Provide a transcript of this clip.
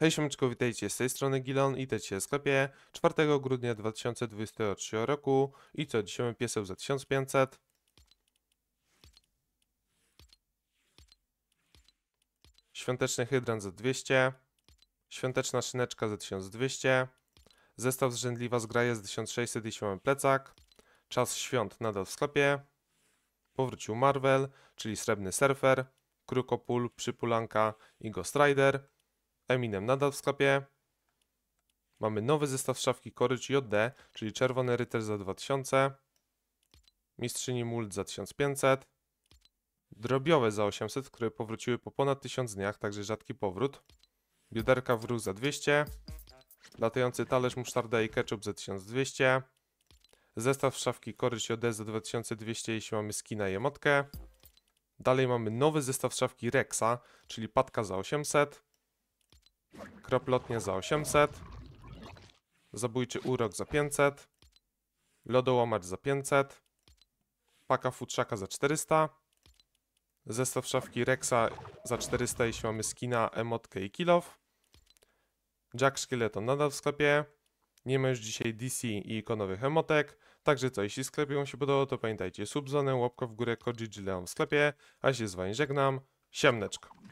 Hej siomeczko, witajcie z tej strony Gilon i dzisiaj w sklepie 4 grudnia 2023 roku i co, dzisiaj mamy pieseł za 1500 Świąteczny hydrant za 200 Świąteczna szyneczka za 1200 Zestaw zrzędliwa zgraje za 1600 i mamy plecak Czas świąt nadal w sklepie Powrócił Marvel, czyli Srebrny Surfer Krukopul, Przypulanka i Ghost Rider Eminem nadal w sklepie. Mamy nowy zestaw szafki Korycz JD, czyli Czerwony Ryter za 2000. Mistrzyni Mult za 1500. Drobiowe za 800, które powróciły po ponad 1000 dniach, także rzadki powrót. Bioderka w za 200. Latający talerz musztarda i ketchup za 1200. Zestaw szafki Korycz JD za 2200, jeśli mamy skina i emotkę. Dalej mamy nowy zestaw szafki Rexa, czyli patka za 800. Kroplotnie za 800. Zabójczy urok za 500. Lodołomacz za 500. Paka futrzaka za 400. Zestaw szafki Rexa za 400, jeśli mamy skina, emotkę i kilof. Jack Skeleton nadal w sklepie. Nie ma już dzisiaj DC i ikonowych emotek. Także co, jeśli sklep Wam się podobał, to pamiętajcie, subzonę, łapka w górę, kodzi w sklepie. A się z Wami żegnam. Siemneczko.